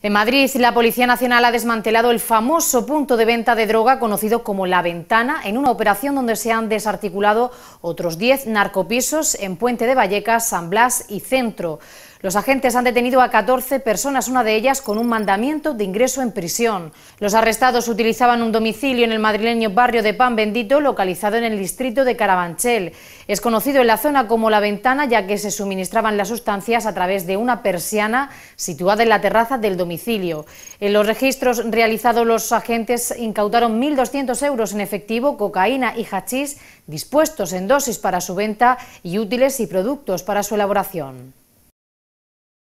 En Madrid, la Policía Nacional ha desmantelado el famoso punto de venta de droga conocido como La Ventana en una operación donde se han desarticulado otros 10 narcopisos en Puente de Vallecas, San Blas y Centro. Los agentes han detenido a 14 personas, una de ellas con un mandamiento de ingreso en prisión. Los arrestados utilizaban un domicilio en el madrileño barrio de Pan Bendito, localizado en el distrito de Carabanchel. Es conocido en la zona como La Ventana, ya que se suministraban las sustancias a través de una persiana situada en la terraza del domicilio. En los registros realizados, los agentes incautaron 1.200 euros en efectivo, cocaína y hachís, dispuestos en dosis para su venta y útiles y productos para su elaboración.